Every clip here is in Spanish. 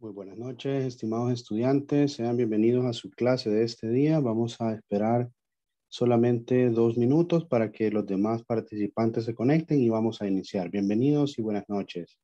Muy buenas noches, estimados estudiantes. Sean bienvenidos a su clase de este día. Vamos a esperar solamente dos minutos para que los demás participantes se conecten y vamos a iniciar. Bienvenidos y buenas noches.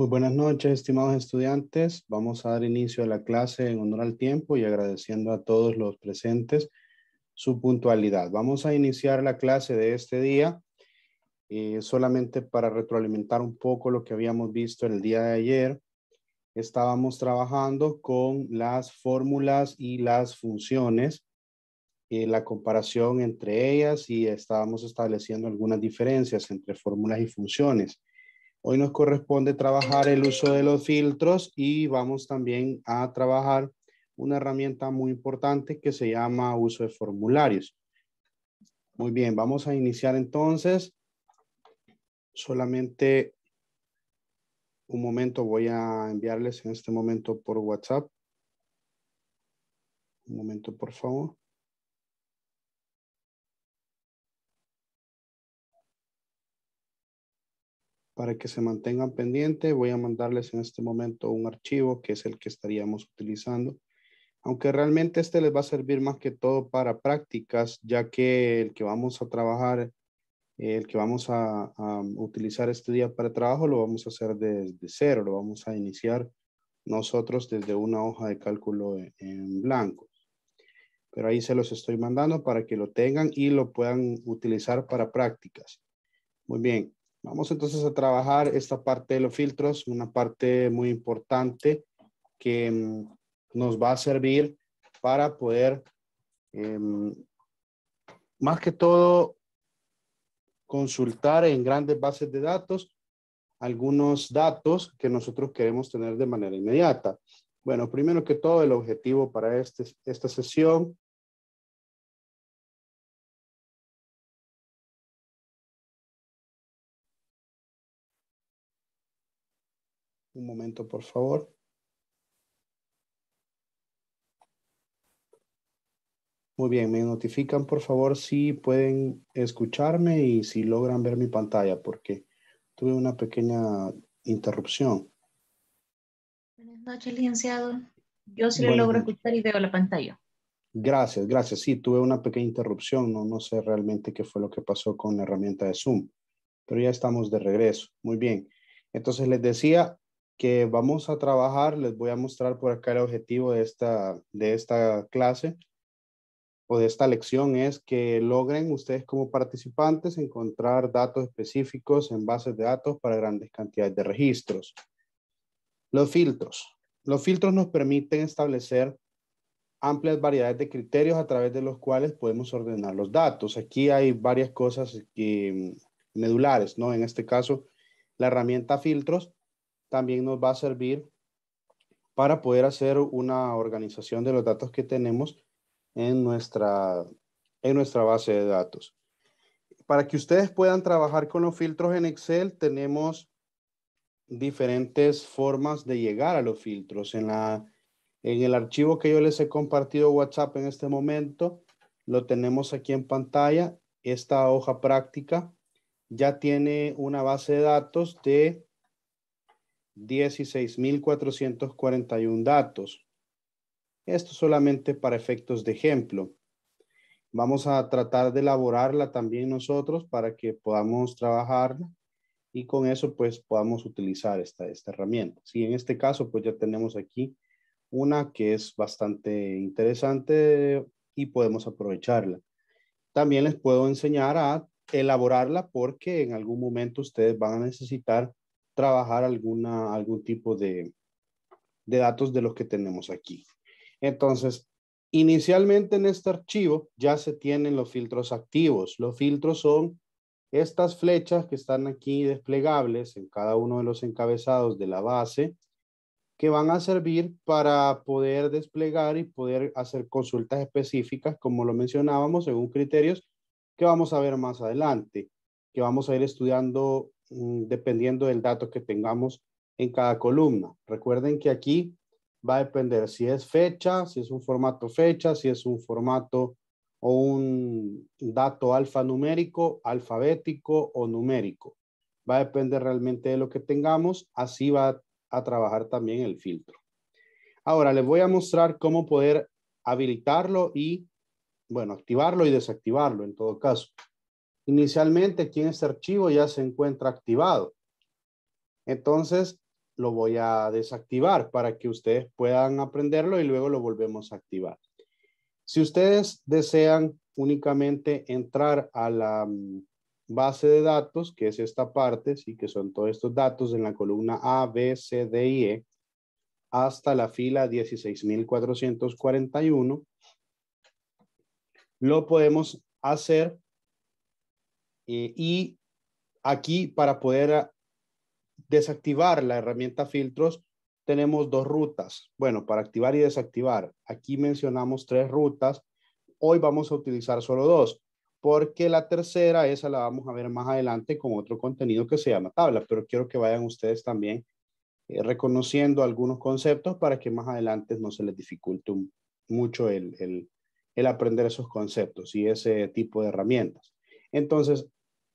Muy buenas noches, estimados estudiantes. Vamos a dar inicio a la clase en honor al tiempo y agradeciendo a todos los presentes su puntualidad. Vamos a iniciar la clase de este día eh, solamente para retroalimentar un poco lo que habíamos visto en el día de ayer. Estábamos trabajando con las fórmulas y las funciones, eh, la comparación entre ellas y estábamos estableciendo algunas diferencias entre fórmulas y funciones. Hoy nos corresponde trabajar el uso de los filtros y vamos también a trabajar una herramienta muy importante que se llama uso de formularios. Muy bien, vamos a iniciar entonces. Solamente un momento voy a enviarles en este momento por WhatsApp. Un momento, por favor. Para que se mantengan pendientes, voy a mandarles en este momento un archivo que es el que estaríamos utilizando. Aunque realmente este les va a servir más que todo para prácticas, ya que el que vamos a trabajar, eh, el que vamos a, utilizar este día para trabajo, lo vamos a hacer desde cero, lo vamos a iniciar nosotros desde una hoja de cálculo en blanco pero ahí se los estoy mandando para que lo tengan y lo puedan utilizar para prácticas. Muy bien. Vamos entonces a trabajar esta parte de los filtros, una parte muy importante que mm, nos va a servir para poder, em, más que todo, consultar en grandes bases de datos algunos datos que nosotros queremos tener de manera inmediata. Bueno, primero que todo, el objetivo para este, esta sesión Un momento, por favor. Muy bien, me notifican por favor si pueden escucharme y si logran ver mi pantalla, porque tuve una pequeña interrupción. Buenas noches, licenciado. Yo sí lo logro escuchar y veo la pantalla. Gracias, gracias. Sí, tuve una pequeña interrupción. No, no sé realmente qué fue lo que pasó con la herramienta de Zoom, pero ya estamos de regreso. Muy bien. Entonces les decía, que vamos a trabajar. Les voy a mostrar por acá el objetivo de esta, de esta clase o de esta lección es que logren ustedes como participantes encontrar datos específicos en bases de datos para grandes cantidades de registros. Los filtros. Los filtros nos permiten establecer amplias variedades de criterios a través de los cuales podemos ordenar los datos. Aquí hay varias cosas eh, medulares, ¿no? En este caso, la herramienta filtros también nos va a servir para poder hacer una organización de los datos que tenemos en nuestra, en nuestra base de datos. Para que ustedes puedan trabajar con los filtros en Excel, tenemos diferentes formas de llegar a los filtros. En, la, en el archivo que yo les he compartido WhatsApp en este momento, lo tenemos aquí en pantalla. Esta hoja práctica ya tiene una base de datos de 16.441 datos. Esto solamente para efectos de ejemplo. Vamos a tratar de elaborarla también nosotros para que podamos trabajar y con eso pues podamos utilizar esta, esta herramienta. Si en este caso pues ya tenemos aquí una que es bastante interesante y podemos aprovecharla. También les puedo enseñar a elaborarla porque en algún momento ustedes van a necesitar trabajar alguna, algún tipo de, de datos de los que tenemos aquí. Entonces, inicialmente en este archivo ya se tienen los filtros activos. Los filtros son estas flechas que están aquí desplegables en cada uno de los encabezados de la base que van a servir para poder desplegar y poder hacer consultas específicas, como lo mencionábamos, según criterios que vamos a ver más adelante, que vamos a ir estudiando Mm, dependiendo del dato que tengamos en cada columna. Recuerden que aquí va a depender si es fecha, si es un formato fecha, si es un formato o un dato alfanumérico, alfabético o numérico. Va a depender realmente de lo que tengamos, así va a trabajar también el filtro. Ahora les voy a mostrar cómo poder habilitarlo y, bueno, activarlo y desactivarlo en todo caso. Inicialmente aquí en este archivo ya se encuentra activado. Entonces lo voy a desactivar para que ustedes puedan aprenderlo y luego lo volvemos a activar. Si ustedes desean únicamente entrar a la mm, base de datos, que es esta parte, sí, que son todos estos datos en la columna A, B, C, D y E, hasta la fila 16441, lo podemos hacer eh, y aquí para poder desactivar la herramienta filtros, tenemos dos rutas. Bueno, para activar y desactivar, aquí mencionamos tres rutas. Hoy vamos a utilizar solo dos, porque la tercera, esa la vamos a ver más adelante con otro contenido que se llama tabla, pero quiero que vayan ustedes también eh, reconociendo algunos conceptos para que más adelante no se les dificulte mucho el, el aprender esos conceptos y ese tipo de herramientas. Entonces,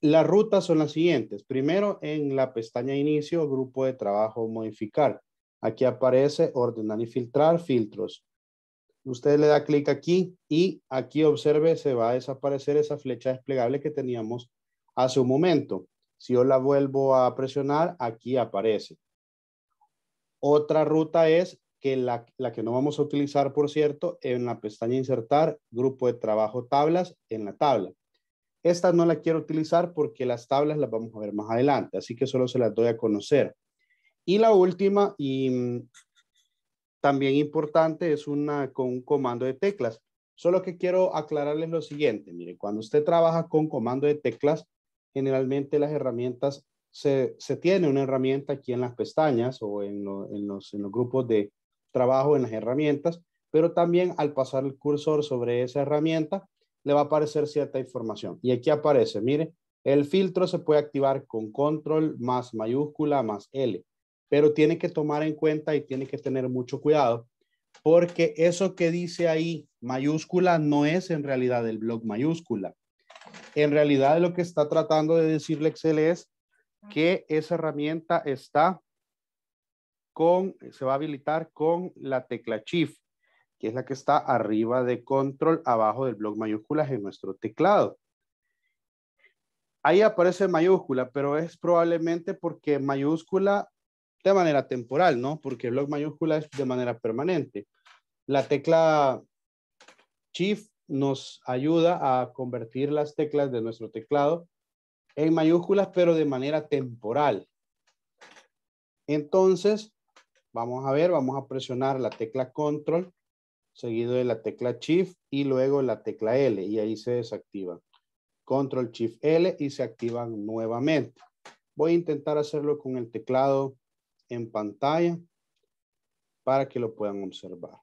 las rutas son las siguientes. Primero, en la pestaña Inicio, Grupo de Trabajo Modificar. Aquí aparece Ordenar y Filtrar, Filtros. Usted le da clic aquí y aquí observe, se va a desaparecer esa flecha desplegable que teníamos hace un momento. Si yo la vuelvo a presionar, aquí aparece. Otra ruta es que la, la, que no vamos a utilizar, por cierto, en la pestaña Insertar, Grupo de Trabajo Tablas, en la tabla. Esta no la quiero utilizar porque las tablas las vamos a ver más adelante, así que solo se las doy a conocer. Y la última, y mm, también importante, es una con un comando de teclas. Solo que quiero aclararles lo siguiente. Mire, cuando usted trabaja con comando de teclas, generalmente las herramientas, se, tiene una herramienta aquí en las pestañas o en los grupos de trabajo en las herramientas, pero también al pasar el cursor sobre esa herramienta, le va a aparecer cierta información. Y aquí aparece, mire, el filtro se puede activar con control más mayúscula más L, pero tiene que tomar en cuenta y tiene que tener mucho cuidado porque eso que dice ahí mayúscula no es en realidad el blog mayúscula. En realidad lo que está tratando de decirle Excel es que esa herramienta está con, se va a habilitar con la tecla Shift que es la que está arriba de control, abajo del bloque mayúsculas en nuestro teclado. Ahí aparece mayúscula, pero es probablemente porque mayúscula de manera temporal, ¿no? Porque bloque mayúscula es de manera permanente. La tecla Shift nos ayuda a convertir las teclas de nuestro teclado en mayúsculas, pero de manera temporal. Entonces, vamos a ver, vamos a presionar la tecla Control seguido de la tecla Shift y luego la tecla L y ahí se desactiva. Control Shift L y se activan nuevamente. Voy a intentar hacerlo con el teclado en pantalla para que lo puedan observar.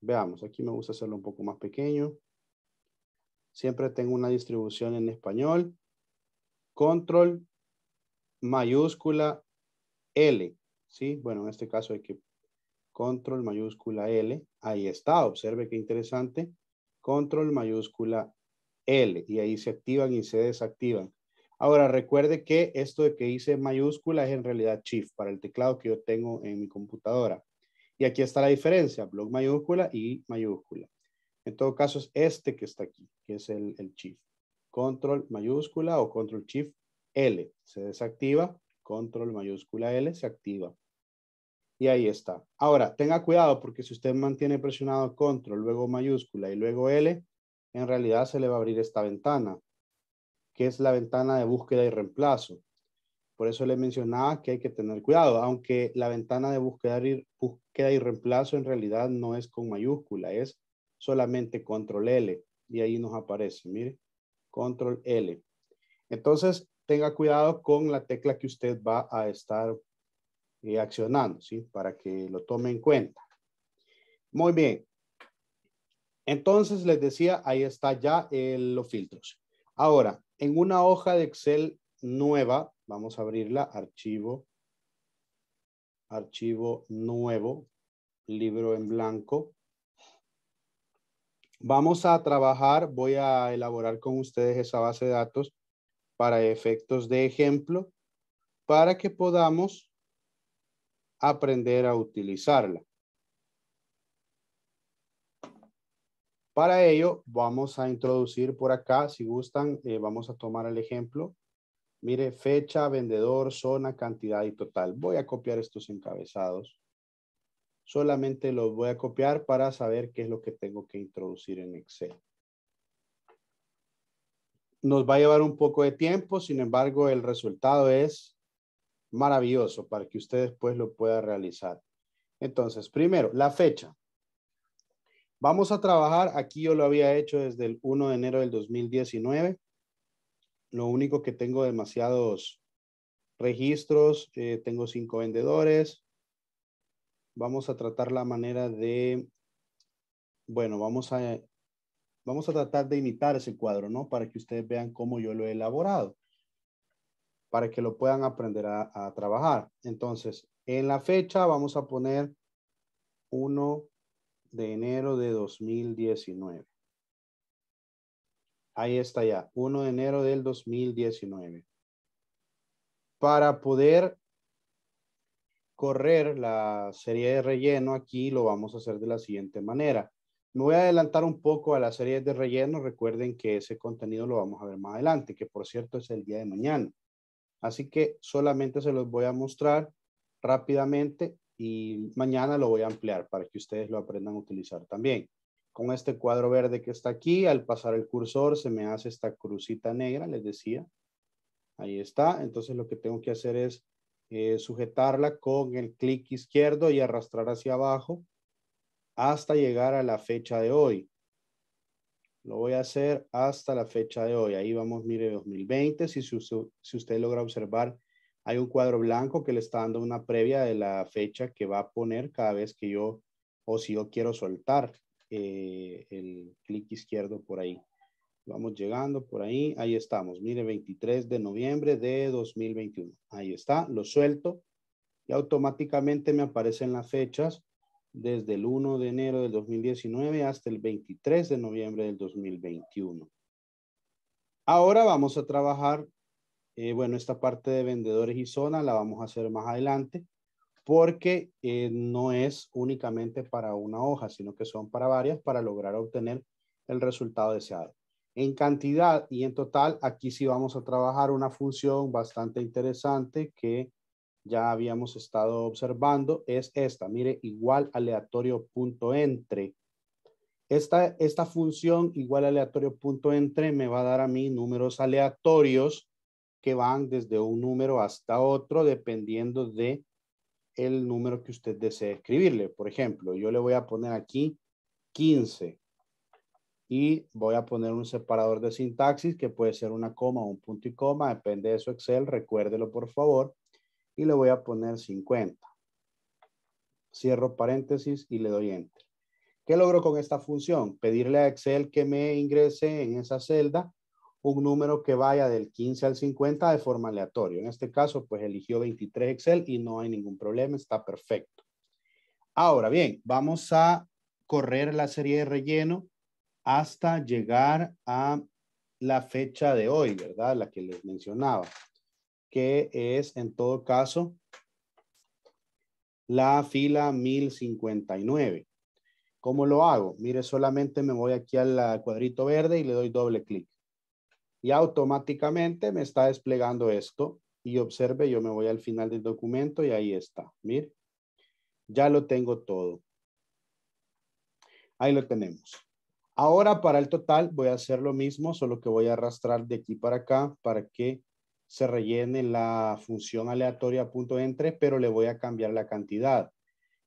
Veamos, aquí me gusta hacerlo un poco más pequeño. Siempre tengo una distribución en español. Control mayúscula L. ¿sí? Bueno, en este caso hay que control mayúscula L, ahí está, observe qué interesante, control mayúscula L, y ahí se activan y se desactivan. Ahora, recuerde que esto de que hice mayúscula es en realidad Shift para el teclado que yo tengo en mi computadora. Y aquí está la diferencia, blog mayúscula y mayúscula. En todo caso, es este que está aquí, que es el, el Shift. Control mayúscula o Control Shift L. Se desactiva, Control mayúscula L se activa y ahí está. Ahora, tenga cuidado porque si usted mantiene presionado control, luego mayúscula y luego L, en realidad se le va a abrir esta ventana, que es la ventana de búsqueda y reemplazo. Por eso le mencionaba que hay que tener cuidado, aunque la ventana de búsqueda y, reemplazo en realidad no es con mayúscula, es solamente control L y ahí nos aparece, mire, control L. Entonces, tenga cuidado con la tecla que usted va a estar eh, accionando, ¿sí? Para que lo tome en cuenta. Muy bien. Entonces les decía, ahí está ya los filtros. Ahora, en una hoja de Excel nueva, vamos a abrirla, archivo, archivo nuevo, libro en blanco. Vamos a trabajar, voy a elaborar con ustedes esa base de datos para efectos de ejemplo, para que podamos aprender a utilizarla. Para ello, vamos a introducir por acá, si gustan, eh, vamos a tomar el ejemplo. Mire, fecha, vendedor, zona, cantidad y total. Voy a copiar estos encabezados. Solamente los voy a copiar para saber qué es lo que tengo que introducir en Excel. Nos va a llevar un poco de tiempo, sin embargo, el resultado es maravilloso para que usted después lo pueda realizar. Entonces, primero, la fecha. Vamos a trabajar, aquí yo lo había hecho desde el 1 de enero del 2019. Lo único que tengo demasiados registros, eh, tengo cinco vendedores. Vamos a tratar la manera de, bueno, vamos a, vamos a tratar de imitar ese cuadro, ¿no? Para que ustedes vean cómo yo lo he elaborado para que lo puedan aprender a, a trabajar. Entonces, en la fecha vamos a poner 1 de enero de 2019. Ahí está ya, 1 de enero del 2019. Para poder correr la serie de relleno, aquí lo vamos a hacer de la siguiente manera. Me voy a adelantar un poco a la serie de relleno. Recuerden que ese contenido lo vamos a ver más adelante, que por cierto es el día de mañana. Así que solamente se los voy a mostrar rápidamente y mañana lo voy a ampliar para que ustedes lo aprendan a utilizar también. Con este cuadro verde que está aquí, al pasar el cursor se me hace esta crucita negra, les decía. Ahí está. Entonces lo que tengo que hacer es eh, sujetarla con el clic izquierdo y arrastrar hacia abajo hasta llegar a la fecha de hoy. Lo voy a hacer hasta la fecha de hoy. Ahí vamos, mire, 2020. Si, si usted logra observar, hay un cuadro blanco que le está dando una previa de la fecha que va a poner cada vez que yo o si yo quiero soltar eh, el clic izquierdo por ahí. Vamos llegando por ahí. Ahí estamos. Mire, 23 de noviembre de 2021. Ahí está. Lo suelto y automáticamente me aparecen las fechas desde el 1 de enero del 2019 hasta el 23 de noviembre del 2021. Ahora vamos a trabajar, eh, bueno, esta parte de vendedores y zona la vamos a hacer más adelante porque eh, no es únicamente para una hoja, sino que son para varias para lograr obtener el resultado deseado. En cantidad y en total, aquí sí vamos a trabajar una función bastante interesante que ya habíamos estado observando es esta, mire, igual aleatorio punto entre. Esta, esta función igual aleatorio punto entre me va a dar a mí números aleatorios que van desde un número hasta otro dependiendo de el número que usted desee escribirle. Por ejemplo, yo le voy a poner aquí 15 y voy a poner un separador de sintaxis que puede ser una coma, o un punto y coma, depende de su Excel, recuérdelo por favor y le voy a poner 50. Cierro paréntesis y le doy enter. ¿Qué logro con esta función? Pedirle a Excel que me ingrese en esa celda un número que vaya del 15 al 50 de forma aleatoria. En este caso, pues eligió 23 Excel y no hay ningún problema, está perfecto. Ahora bien, vamos a correr la serie de relleno hasta llegar a la fecha de hoy, ¿verdad? La que les mencionaba que es en todo caso la fila 1059. ¿Cómo lo hago? Mire, solamente me voy aquí al cuadrito verde y le doy doble clic. Y automáticamente me está desplegando esto. Y observe, yo me voy al final del documento y ahí está. Mire, ya lo tengo todo. Ahí lo tenemos. Ahora para el total voy a hacer lo mismo, solo que voy a arrastrar de aquí para acá para que se rellene la función aleatoria punto entre, pero le voy a cambiar la cantidad.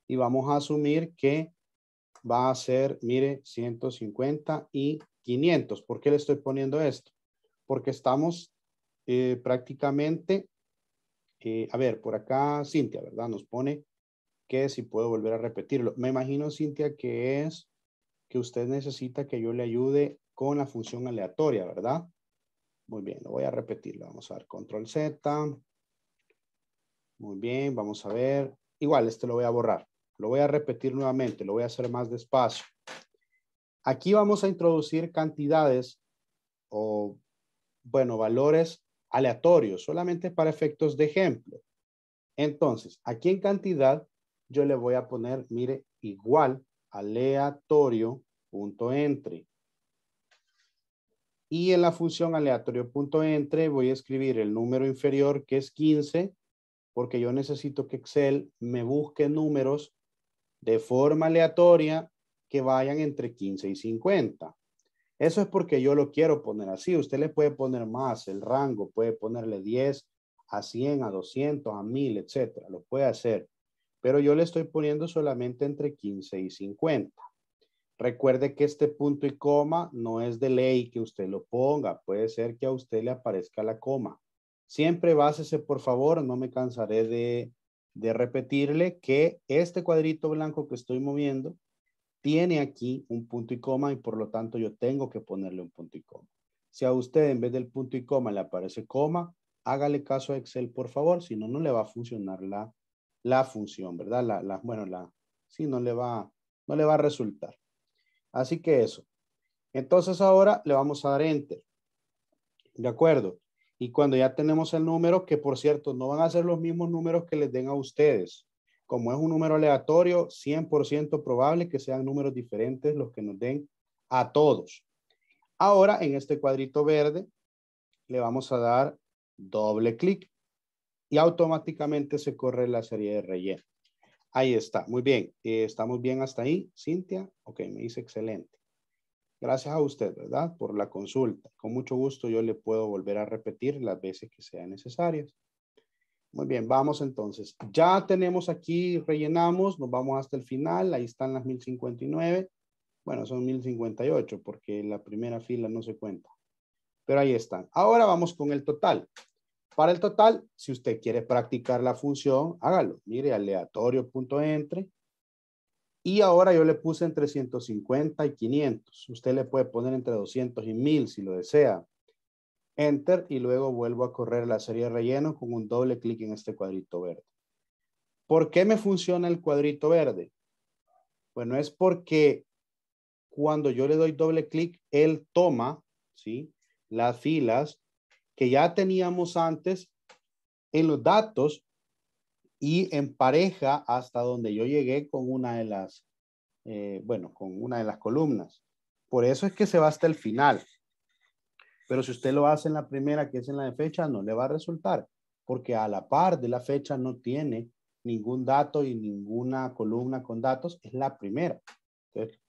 Y vamos a asumir que va a ser, mire, 150 y 500. ¿Por qué le estoy poniendo esto? Porque estamos eh, prácticamente, eh, a ver, por acá Cintia, ¿verdad? Nos pone que si puedo volver a repetirlo. Me imagino, Cintia, que es que usted necesita que yo le ayude con la función aleatoria, ¿verdad? Muy bien, lo voy a repetir. Vamos a dar control Z. Muy bien, vamos a ver. Igual, este lo voy a borrar. Lo voy a repetir nuevamente, lo voy a hacer más despacio. Aquí vamos a introducir cantidades o, bueno, valores aleatorios, solamente para efectos de ejemplo. Entonces, aquí en cantidad, yo le voy a poner, mire, igual aleatorio punto y en la función aleatorio.entre voy a escribir el número inferior que es 15, porque yo necesito que Excel me busque números de forma aleatoria que vayan entre 15 y 50. Eso es porque yo lo quiero poner así. Usted le puede poner más el rango, puede ponerle 10 a 100, a 200, a 1000, etcétera. Lo puede hacer. Pero yo le estoy poniendo solamente entre 15 y 50. Recuerde que este punto y coma no es de ley que usted lo ponga. Puede ser que a usted le aparezca la coma. Siempre básese, por favor, no me cansaré de, repetirle que este cuadrito blanco que estoy moviendo tiene aquí un punto y coma y por lo tanto yo tengo que ponerle un punto y coma. Si a usted en vez del punto y coma le aparece coma, hágale caso a Excel, por favor, si no, no le va a funcionar la, función, ¿verdad? La, bueno, sí, no le va, no le va a resultar. Así que eso. Entonces ahora le vamos a dar enter. ¿De acuerdo? Y cuando ya tenemos el número, que por cierto, no van a ser los mismos números que les den a ustedes. Como es un número aleatorio, 100% probable que sean números diferentes los que nos den a todos. Ahora, en este cuadrito verde, le vamos a dar doble clic y automáticamente se corre la serie de relleno. Ahí está, muy bien. Eh, ¿Estamos bien hasta ahí, Cintia? Ok, me dice excelente. Gracias a usted, ¿verdad? Por la consulta. Con mucho gusto yo le puedo volver a repetir las veces que sean necesarias. Muy bien, vamos entonces. Ya tenemos aquí, rellenamos, nos vamos hasta el final. Ahí están las 1059. Bueno, son 1058 porque la primera fila no se cuenta. Pero ahí están. Ahora vamos con el total. Para el total, si usted quiere practicar la función, hágalo. Mire, aleatorio.entre. Y ahora yo le puse entre 150 y 500. Usted le puede poner entre 200 y 1000 si lo desea. Enter y luego vuelvo a correr la serie de relleno con un doble clic en este cuadrito verde. ¿Por qué me funciona el cuadrito verde? Bueno, es porque cuando yo le doy doble clic, él toma ¿sí? las filas que ya teníamos antes en los datos y en pareja hasta donde yo llegué con una de las, eh, bueno, con una de las columnas. Por eso es que se va hasta el final. Pero si usted lo hace en la primera, que es en la de fecha, no le va a resultar, porque a la par de la fecha no tiene ningún dato y ninguna columna con datos, es la primera.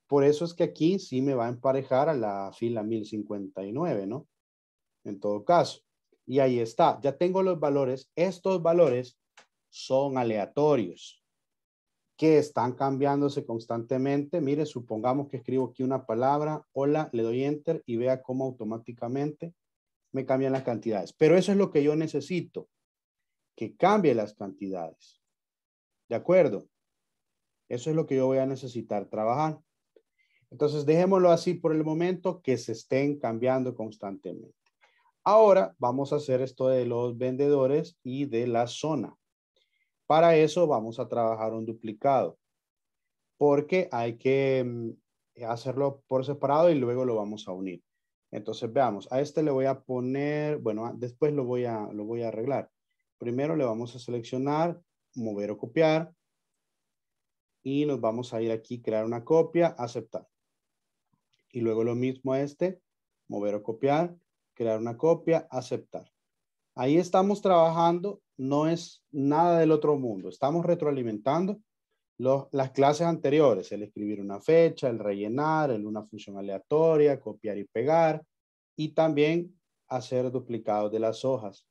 por eso es que aquí sí me va a emparejar a la fila 1059, ¿no? en todo caso. Y ahí está, ya tengo los valores. Estos valores son aleatorios, que están cambiándose constantemente. Mire, supongamos que escribo aquí una palabra, hola, le doy enter y vea cómo automáticamente me cambian las cantidades. Pero eso es lo que yo necesito, que cambie las cantidades. ¿De acuerdo? Eso es lo que yo voy a necesitar trabajar. Entonces, dejémoslo así por el momento, que se estén cambiando constantemente. Ahora vamos a hacer esto de los vendedores y de la zona. Para eso vamos a trabajar un duplicado porque hay que mm, hacerlo por separado y luego lo vamos a unir. Entonces veamos, a este le voy a poner, bueno, después lo voy a, lo voy a arreglar. Primero le vamos a seleccionar, mover o copiar. Y nos vamos a ir aquí, crear una copia, aceptar. Y luego lo mismo a este, mover o copiar crear una copia, aceptar. Ahí estamos trabajando, no es nada del otro mundo, estamos retroalimentando las clases anteriores, el escribir una fecha, el rellenar, el una función aleatoria, copiar y pegar, y también hacer duplicados de las hojas.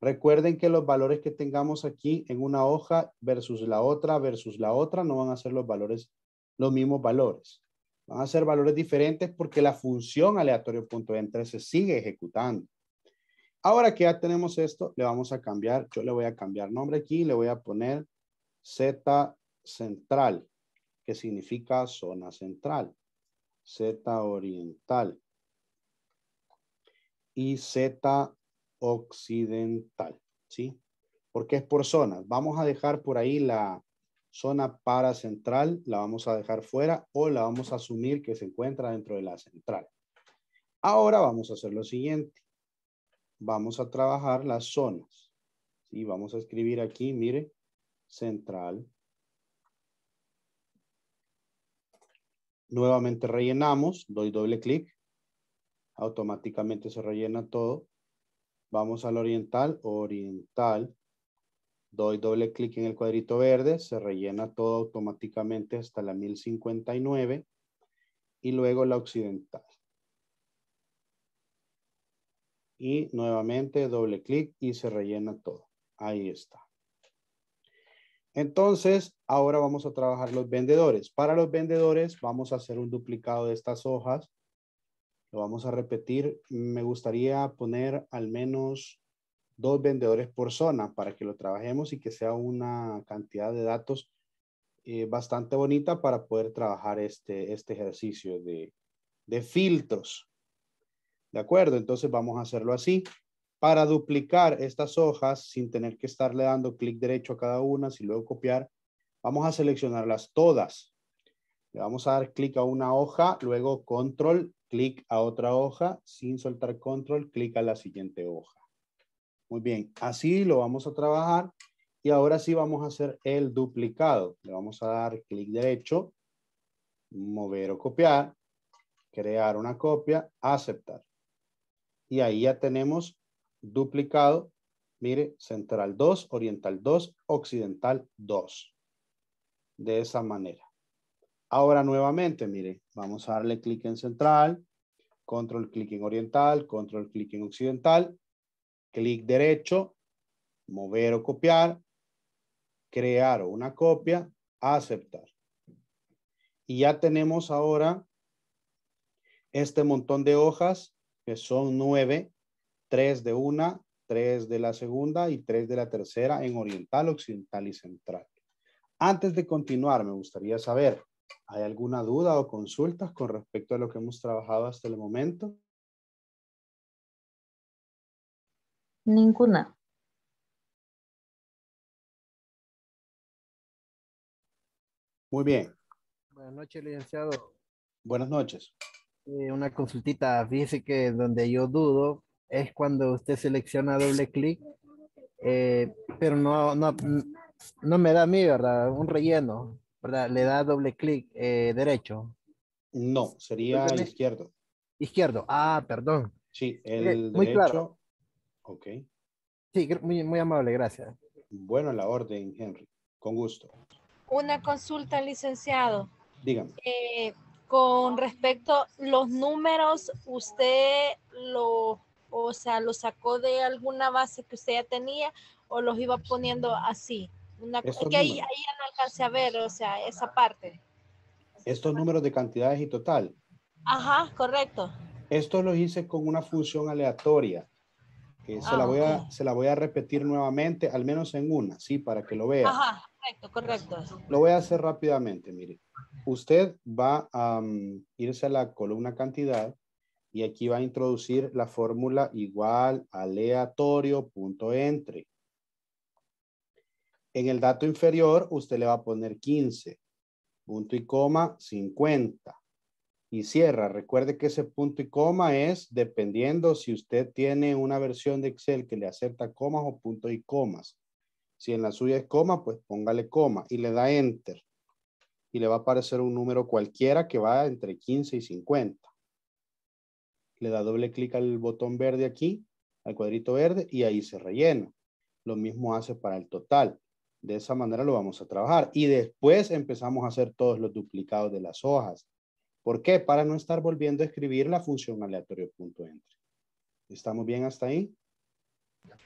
Recuerden que los valores que tengamos aquí en una hoja versus la otra versus la otra no van a ser los valores, los mismos valores van a ser valores diferentes porque la función entre se sigue ejecutando. Ahora que ya tenemos esto, le vamos a cambiar, yo le voy a cambiar nombre aquí, le voy a poner Z central, que significa zona central, Z oriental y Z occidental, ¿sí? Porque es por zonas. Vamos a dejar por ahí la, zona para central la vamos a dejar fuera o la vamos a asumir que se encuentra dentro de la central. Ahora vamos a hacer lo siguiente. Vamos a trabajar las zonas. Y Vamos a escribir aquí, mire, central. Nuevamente rellenamos, doy doble clic. Automáticamente se rellena todo. Vamos al oriental, oriental. Doy doble clic en el cuadrito verde, se rellena todo automáticamente hasta la 1059 y luego la occidental. Y nuevamente doble clic y se rellena todo. Ahí está. Entonces, ahora vamos a trabajar los vendedores. Para los vendedores vamos a hacer un duplicado de estas hojas. Lo vamos a repetir. Me gustaría poner al menos dos vendedores por zona para que lo trabajemos y que sea una cantidad de datos eh, bastante bonita para poder trabajar este, este ejercicio de, filtros. ¿De acuerdo? Entonces vamos a hacerlo así. Para duplicar estas hojas sin tener que estarle dando clic derecho a cada una, si luego copiar, vamos a seleccionarlas todas. Le vamos a dar clic a una hoja, luego control, clic a otra hoja, sin soltar control, clic a la siguiente hoja. Muy bien, así lo vamos a trabajar y ahora sí vamos a hacer el duplicado. Le vamos a dar clic derecho, mover o copiar, crear una copia, aceptar. Y ahí ya tenemos duplicado, mire, central 2, oriental 2, occidental 2. De esa manera. Ahora nuevamente, mire, vamos a darle clic en central, control clic en oriental, control clic en occidental clic derecho, mover o copiar, crear una copia, aceptar. Y ya tenemos ahora este montón de hojas, que son nueve, tres de una, tres de la segunda y tres de la tercera en oriental, occidental y central. Antes de continuar, me gustaría saber, ¿hay alguna duda o consultas con respecto a lo que hemos trabajado hasta el momento? Ninguna. Muy bien. Buenas noches, licenciado. Buenas noches. Eh, una consultita. Fíjese que donde yo dudo es cuando usted selecciona doble clic, eh, pero no, no, me da a mí, ¿verdad? Un relleno, ¿verdad? Le da doble clic eh, derecho. No, sería izquierdo. Izquierdo. Ah, perdón. Sí, el Muy claro. Ok. Sí, muy, amable, gracias. Bueno, la orden, Henry. Con gusto. Una consulta, licenciado. Dígame. Eh, con respecto a los números, usted lo, o sea, los sacó de alguna base que usted ya tenía o los iba poniendo así. que ahí, ya no alcancé a ver, o sea, esa parte. Estos números de cantidades y total. Ajá, correcto. Esto lo hice con una función aleatoria se, ah, la voy a, se la voy a repetir nuevamente, al menos en una, ¿sí? Para que lo vea. Ajá, correcto, correcto. Lo voy a hacer rápidamente, mire. Usted va a mm, irse a la columna cantidad y aquí va a introducir la fórmula igual aleatorio punto entre. En el dato inferior, usted le va a poner 15, punto y coma 50 y cierra. Recuerde que ese punto y coma es dependiendo si usted tiene una versión de Excel que le acepta comas o puntos y comas. Si en la suya es coma, pues póngale coma y le da enter. Y le va a aparecer un número cualquiera que va entre 15 y 50. Le da doble clic al botón verde aquí, al cuadrito verde, y ahí se rellena. Lo mismo hace para el total. De esa manera lo vamos a trabajar. Y después empezamos a hacer todos los duplicados de las hojas ¿Por qué? Para no estar volviendo a escribir la función aleatorio.entre. ¿Estamos bien hasta ahí?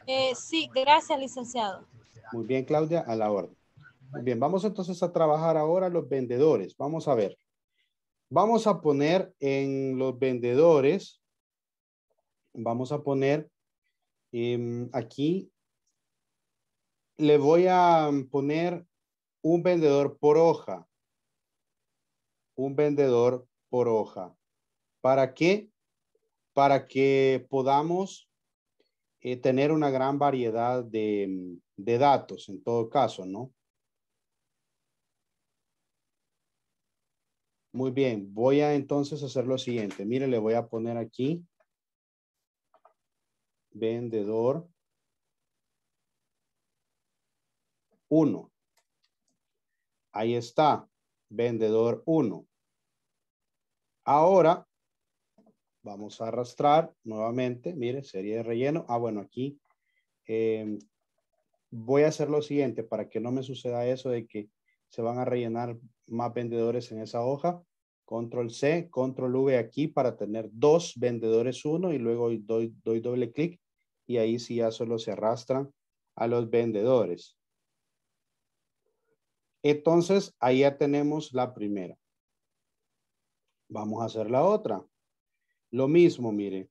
Eh, sí, gracias, licenciado. Muy bien, Claudia, a la orden. Muy bien, vamos entonces a trabajar ahora los vendedores. Vamos a ver. Vamos a poner en los vendedores, vamos a poner em, aquí, le voy a poner un vendedor por hoja un vendedor por hoja. ¿Para qué? Para que podamos eh, tener una gran variedad de, datos en todo caso, ¿no? Muy bien, voy a entonces hacer lo siguiente. Mire, le voy a poner aquí vendedor 1. Ahí está vendedor 1. Ahora vamos a arrastrar nuevamente, mire, serie de relleno. Ah, bueno, aquí em, voy a hacer lo siguiente para que no me suceda eso de que se van a rellenar más vendedores en esa hoja. Control C, control V aquí para tener dos vendedores uno y luego doy, doy doble clic y ahí sí ya solo se arrastran a los vendedores. Entonces, ahí ya tenemos la primera. Vamos a hacer la otra. Lo mismo, mire.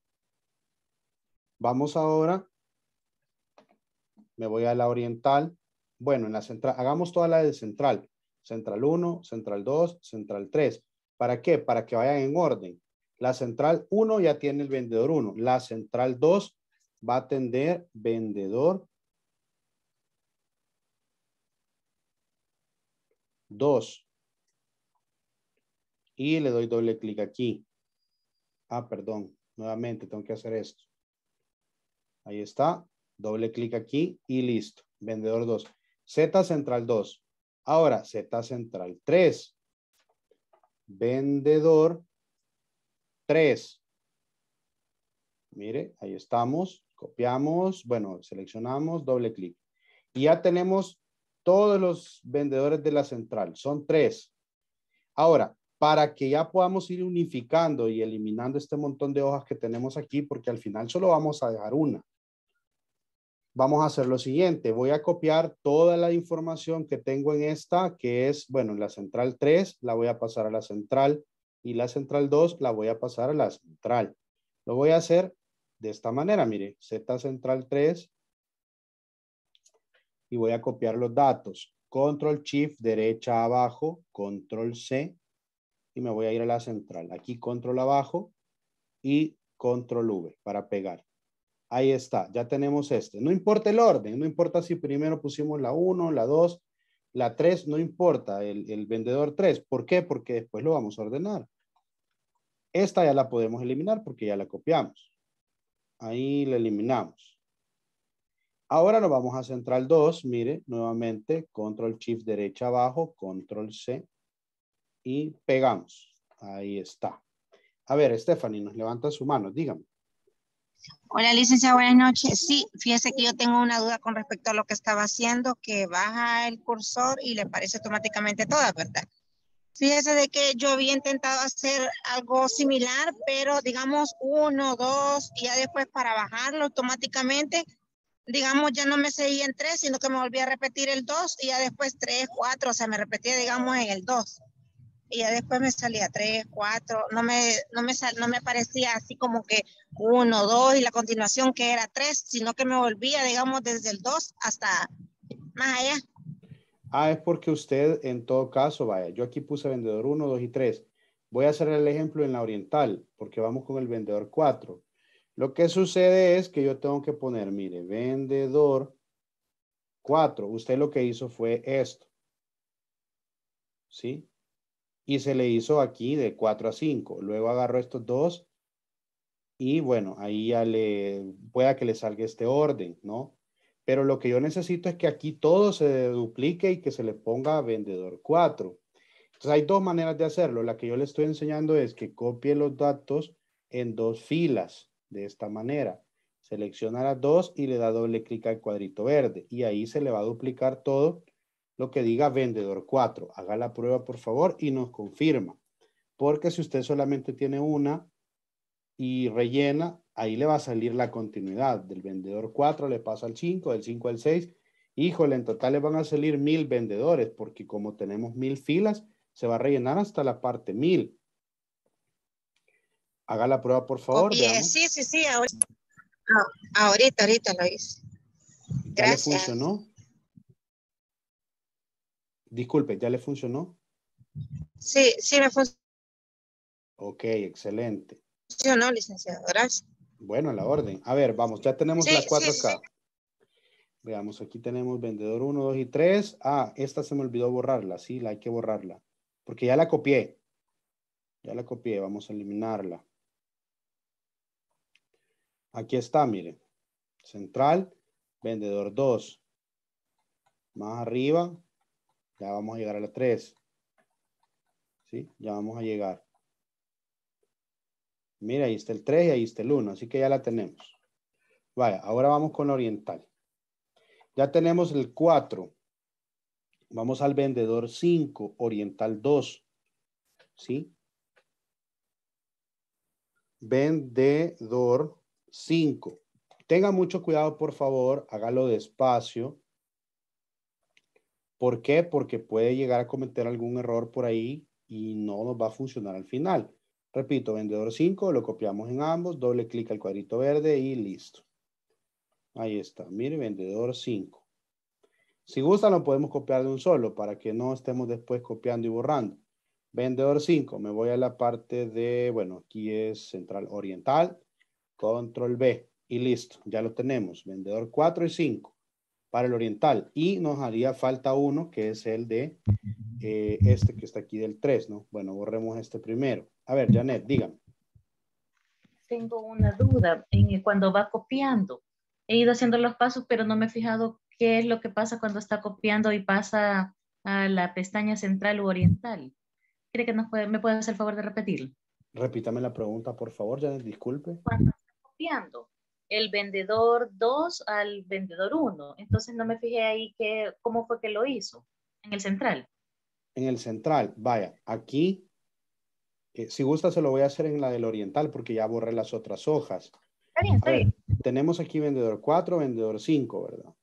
Vamos ahora. Me voy a la oriental. Bueno, en la central, hagamos toda la de central. Central 1, central 2, central 3. ¿Para qué? Para que vayan en orden. La central 1 ya tiene el vendedor 1. La central 2 va a atender vendedor 2. Y le doy doble clic aquí. Ah, perdón. Nuevamente tengo que hacer esto. Ahí está. Doble clic aquí y listo. Vendedor 2. Z central 2. Ahora, Z central 3. Vendedor 3. Mire, ahí estamos. Copiamos. Bueno, seleccionamos, doble clic. Y ya tenemos todos los vendedores de la central. Son tres. Ahora, para que ya podamos ir unificando y eliminando este montón de hojas que tenemos aquí, porque al final solo vamos a dejar una. Vamos a hacer lo siguiente. Voy a copiar toda la información que tengo en esta, que es, bueno, la central 3, la voy a pasar a la central y la central 2 la voy a pasar a la central. Lo voy a hacer de esta manera, mire, Z central 3, y voy a copiar los datos. Control Shift derecha abajo, Control C y me voy a ir a la central. Aquí Control abajo y Control V para pegar. Ahí está, ya tenemos este. No importa el orden, no importa si primero pusimos la 1, la 2, la 3, no importa, el, vendedor 3. ¿Por qué? Porque después lo vamos a ordenar. Esta ya la podemos eliminar porque ya la copiamos. Ahí la eliminamos. Ahora nos vamos a central 2, mire, nuevamente, control shift derecha abajo, control C y pegamos. Ahí está. A ver, Stephanie, nos levanta su mano, dígame. Hola, licencia, buenas noches. Sí, fíjese que yo tengo una duda con respecto a lo que estaba haciendo, que baja el cursor y le aparece automáticamente toda, ¿verdad? Fíjese de que yo había intentado hacer algo similar, pero digamos uno, dos, y ya después para bajarlo automáticamente digamos, ya no me seguía en tres, sino que me volví a repetir el dos y ya después tres, cuatro, o sea, me repetía, digamos, en el dos. Y ya después me salía tres, cuatro, no me, no me, no me parecía así como que uno, dos y la continuación que era tres, sino que me volvía, digamos, desde el dos hasta más allá. Ah, es porque usted en todo caso, vaya, yo aquí puse vendedor uno, dos y tres. Voy a hacer el ejemplo en la oriental, porque vamos con el vendedor cuatro lo que sucede es que yo tengo que poner, mire, vendedor 4. Usted lo que hizo fue esto. ¿Sí? Y se le hizo aquí de 4 a 5. Luego agarro estos dos y bueno, ahí ya le pueda que le salga este orden, ¿no? Pero lo que yo necesito es que aquí todo se duplique y que se le ponga vendedor 4. Entonces hay dos maneras de hacerlo. La que yo le estoy enseñando es que copie los datos en dos filas de esta manera. Selecciona las dos y le da doble clic al cuadrito verde y ahí se le va a duplicar todo lo que diga vendedor 4. Haga la prueba por favor y nos confirma. Porque si usted solamente tiene una y rellena, ahí le va a salir la continuidad. Del vendedor 4 le pasa al 5, del 5 al 6. Híjole, en total le van a salir mil vendedores porque como tenemos mil filas, se va a rellenar hasta la parte mil. Haga la prueba, por favor. sí, sí, sí, ahora, ah, ahorita, ahorita lo hice. Gracias. ¿Ya le funcionó? Disculpe, ¿ya le funcionó? Sí, sí me funcionó. Ok, excelente. Funcionó, licenciado, gracias. Bueno, a la orden. A ver, vamos, ya tenemos las cuatro acá. Veamos, aquí tenemos vendedor 1, 2 y 3. Ah, esta se me olvidó borrarla, sí, la hay que borrarla. Porque ya la copié. Ya la copié, vamos a eliminarla. Aquí está, miren. Central, vendedor 2. Más arriba, ya vamos a llegar a la 3. ¿Sí? Ya vamos a llegar. Mira, ahí está el 3 y ahí está el 1, así que ya la tenemos. Vaya, ahora vamos con oriental. Ya tenemos el 4. Vamos al vendedor 5, oriental 2. ¿Sí? Vendedor 5. tenga mucho cuidado, por favor, hágalo despacio. ¿Por qué? Porque puede llegar a cometer algún error por ahí y no nos va a funcionar al final. Repito, vendedor 5, lo copiamos en ambos, doble clic al cuadrito verde y listo. Ahí está, mire, vendedor 5. Si gusta, lo podemos copiar de un solo para que no estemos después copiando y borrando. Vendedor 5, me voy a la parte de, bueno, aquí es Central Oriental control B y listo, ya lo tenemos, vendedor 4 y 5 para el oriental y nos haría falta uno que es el de eh, este que está aquí del 3, ¿no? Bueno, borremos este primero. A ver, Janet, dígame. Tengo una duda cuando va copiando. He ido haciendo los pasos, pero no me he fijado qué es lo que pasa cuando está copiando y pasa a la pestaña central u oriental. ¿Cree que puede, me puede hacer el favor de repetirlo? Repítame la pregunta, por favor, Janet, disculpe copiando el vendedor 2 al vendedor 1. Entonces no me fijé ahí que, cómo fue que lo hizo en el central. En el central, vaya, aquí, eh, si gusta se lo voy a hacer en la del oriental porque ya borré las otras hojas. Está bien, está bien. tenemos aquí vendedor 4, vendedor 5, ¿verdad?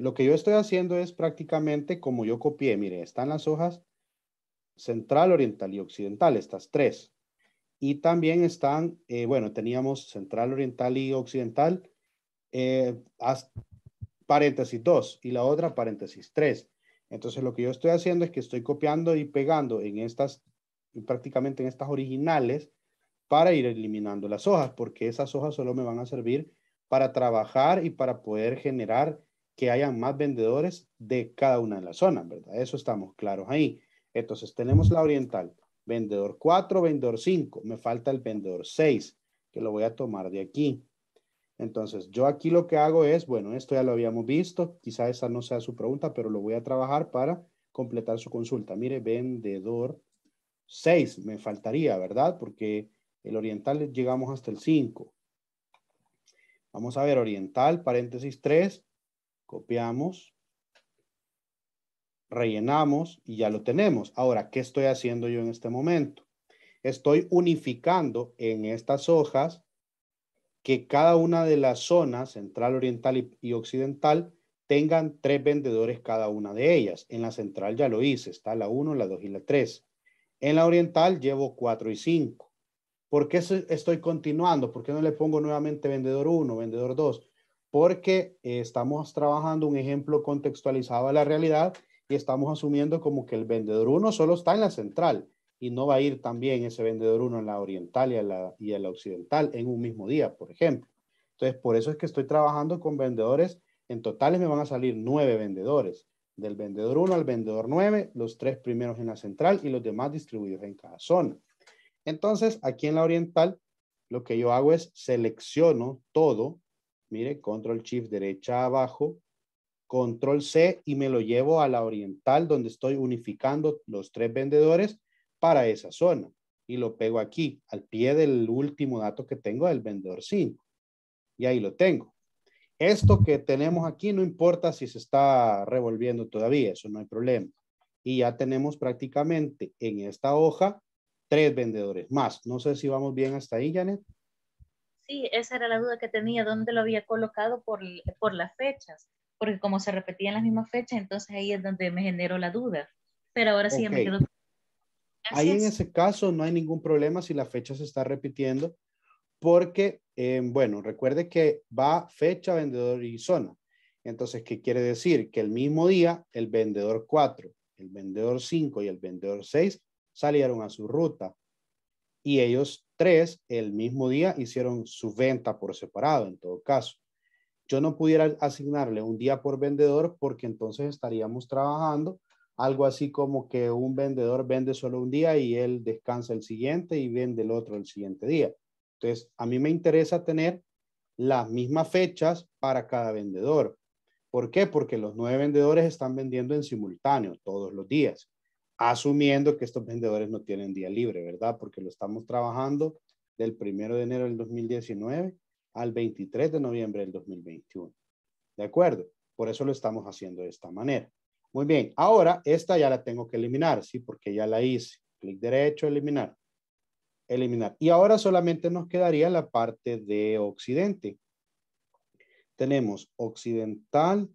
lo que yo estoy haciendo es prácticamente como yo copié, mire, están las hojas central, oriental y occidental, estas tres. Y también están, eh, bueno, teníamos Central, Oriental y Occidental, eh, paréntesis 2 y la otra paréntesis 3. Entonces lo que yo estoy haciendo es que estoy copiando y pegando en estas, prácticamente en estas originales, para ir eliminando las hojas, porque esas hojas solo me van a servir para trabajar y para poder generar que haya más vendedores de cada una de las zonas, ¿verdad? Eso estamos claros ahí. Entonces tenemos la oriental, vendedor 4, vendedor 5. Me falta el vendedor 6, que lo voy a tomar de aquí. Entonces, yo aquí lo que hago es, bueno, esto ya lo habíamos visto, quizá esa no sea su pregunta, pero lo voy a trabajar para completar su consulta. Mire, vendedor 6 me faltaría, ¿verdad? Porque el oriental llegamos hasta el 5. Vamos a ver, oriental, paréntesis 3, copiamos, rellenamos y ya lo tenemos. Ahora, ¿qué estoy haciendo yo en este momento? Estoy unificando en estas hojas que cada una de las zonas, central, oriental y, occidental, tengan tres vendedores cada una de ellas. En la central ya lo hice, está la 1, la 2 y la 3. En la oriental llevo 4 y 5. ¿Por qué estoy continuando? ¿Por qué no le pongo nuevamente vendedor 1, vendedor 2? Porque eh, estamos trabajando un ejemplo contextualizado a la realidad estamos asumiendo como que el vendedor uno solo está en la central y no va a ir también ese vendedor uno en la oriental y en la, y la occidental en un mismo día, por ejemplo. Entonces, por eso es que estoy trabajando con vendedores. En totales me van a salir nueve vendedores. Del vendedor 1 al vendedor 9, los tres primeros en la central y los demás distribuidos en cada zona. Entonces, aquí en la oriental, lo que yo hago es selecciono todo. Mire, control shift derecha abajo, control C y me lo llevo a la oriental donde estoy unificando los tres vendedores para esa zona y lo pego aquí al pie del último dato que tengo del vendedor 5 y ahí lo tengo. Esto que tenemos aquí no importa si se está revolviendo todavía, eso no hay problema. Y ya tenemos prácticamente en esta hoja tres vendedores más. No sé si vamos bien hasta ahí, Janet. Sí, esa era la duda que tenía, dónde lo había colocado por, por las fechas porque como se repetían las mismas fechas, entonces ahí es donde me generó la duda. Pero ahora sí me quedo. Ahí en ese caso no hay ningún problema si la fecha se está repitiendo, porque, eh, bueno, recuerde que va fecha, vendedor y zona. Entonces, ¿qué quiere decir? Que el mismo día, el vendedor 4, el vendedor 5 y el vendedor 6 salieron a su ruta. Y ellos tres, el mismo día, hicieron su venta por separado, en todo caso yo no pudiera asignarle un día por vendedor porque entonces estaríamos trabajando algo así como que un vendedor vende solo un día y él descansa el siguiente y vende el otro el siguiente día. Entonces, a mí me interesa tener las mismas fechas para cada vendedor. ¿Por qué? Porque los nueve vendedores están vendiendo en simultáneo todos los días, asumiendo que estos vendedores no tienen día libre, ¿verdad? Porque lo estamos trabajando del primero de enero del 2019 al 23 de noviembre del 2021. ¿De acuerdo? Por eso lo estamos haciendo de esta manera. Muy bien, ahora esta ya la tengo que eliminar, ¿sí? Porque ya la hice. Clic derecho, eliminar. Eliminar. Y ahora solamente nos quedaría la parte de occidente. Tenemos occidental.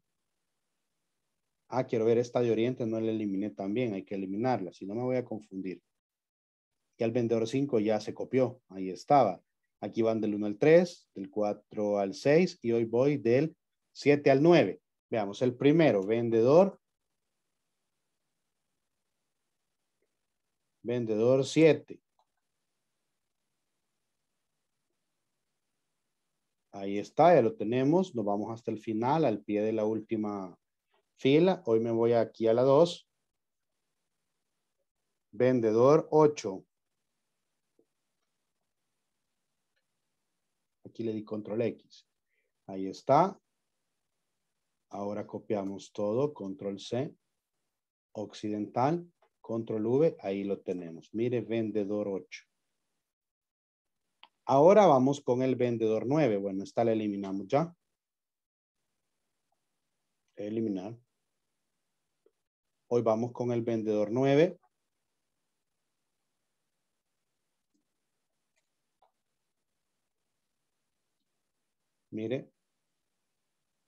Ah, quiero ver esta de oriente, no la eliminé también, hay que eliminarla, si no me voy a confundir. Y el vendedor 5 ya se copió, ahí estaba. Aquí van del 1 al 3, del 4 al 6 y hoy voy del 7 al 9. Veamos, el primero, vendedor. Vendedor 7. Ahí está, ya lo tenemos. Nos vamos hasta el final, al pie de la última fila. Hoy me voy aquí a la 2. Vendedor 8. Aquí le di control X. Ahí está. Ahora copiamos todo, control C, occidental, control V, ahí lo tenemos. Mire, vendedor 8. Ahora vamos con el vendedor 9. Bueno, esta la eliminamos ya. Eliminar. Hoy vamos con el vendedor 9. Mire,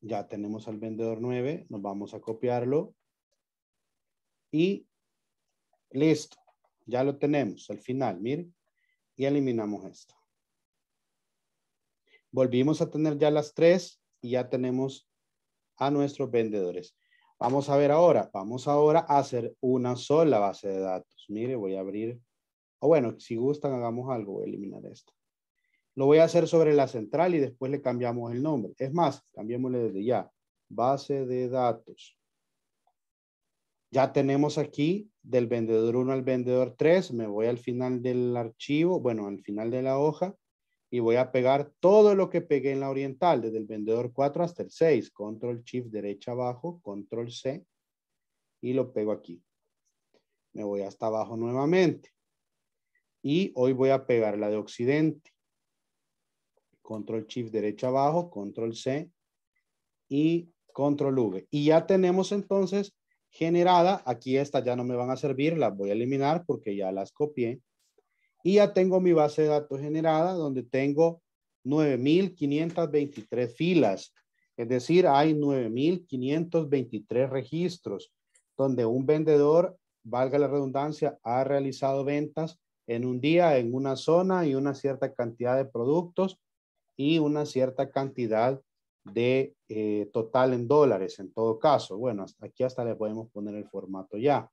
ya tenemos al vendedor 9, nos vamos a copiarlo. Y listo, ya lo tenemos al final, mire. Y eliminamos esto. Volvimos a tener ya las tres y ya tenemos a nuestros vendedores. Vamos a ver ahora, vamos ahora a hacer una sola base de datos. Mire, voy a abrir, o bueno, si gustan hagamos algo, voy a eliminar esto. Lo voy a hacer sobre la central y después le cambiamos el nombre. Es más, cambiémosle desde ya. Base de datos. Ya tenemos aquí del vendedor 1 al vendedor 3. Me voy al final del archivo, bueno, al final de la hoja. Y voy a pegar todo lo que pegué en la oriental, desde el vendedor 4 hasta el 6. Control, Shift, derecha, abajo, Control, C. Y lo pego aquí. Me voy hasta abajo nuevamente. Y hoy voy a pegar la de occidente control shift derecha abajo, control C y control V. Y ya tenemos entonces generada, aquí esta. ya no me van a servir, las voy a eliminar porque ya las copié. Y ya tengo mi base de datos generada donde tengo 9,523 filas. Es decir, hay 9,523 registros donde un vendedor, valga la redundancia, ha realizado ventas en un día, en una zona y una cierta cantidad de productos y una cierta cantidad de eh, total en dólares en todo caso. Bueno, aquí hasta le podemos poner el formato ya.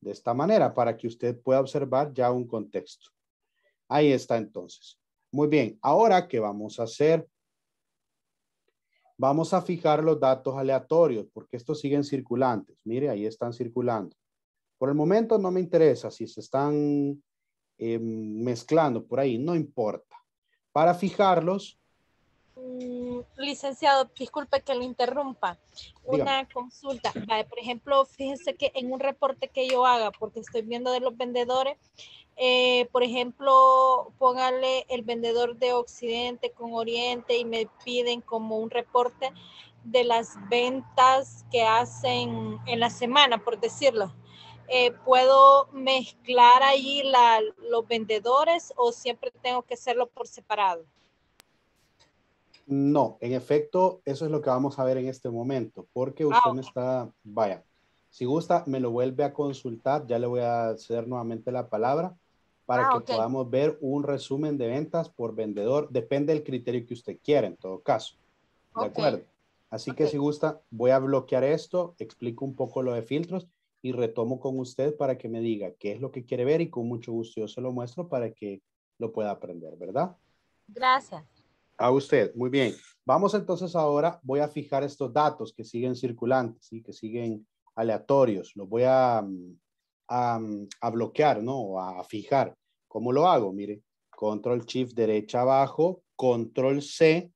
De esta manera, para que usted pueda observar ya un contexto. Ahí está entonces. Muy bien, ahora, ¿qué vamos a hacer? Vamos a fijar los datos aleatorios, porque estos siguen circulantes. Mire, ahí están circulando. Por el momento no me interesa si se están em, mezclando por ahí, no importa para fijarlos. Mm, licenciado, disculpe que le interrumpa. Una consulta. por ejemplo, fíjense que en un reporte que yo haga, porque estoy viendo de los vendedores, eh, por ejemplo, póngale el vendedor de Occidente con Oriente y me piden como un reporte de las ventas que hacen en la semana, por decirlo. Eh, puedo mezclar allí los vendedores o siempre tengo que hacerlo por separado? No, en efecto, eso es lo que vamos a ver en este momento, porque ah, usted está, vaya, si gusta, me lo vuelve a consultar, ya le voy a hacer nuevamente la palabra para ah, que podamos ver un resumen de ventas por vendedor, depende del criterio que usted quiera en todo caso. ¿De acuerdo? Así que si gusta, voy a bloquear esto, explico un poco lo de filtros y retomo con usted para que me diga qué es lo que quiere ver y con mucho gusto yo se lo muestro para que lo pueda aprender, ¿verdad? Gracias. A usted, muy bien. Vamos entonces ahora, voy a fijar estos datos que siguen circulantes y que siguen aleatorios. Los voy a, mm, mm, a, bloquear, ¿no? A, a fijar. ¿Cómo lo hago? Mire, control shift derecha abajo, control C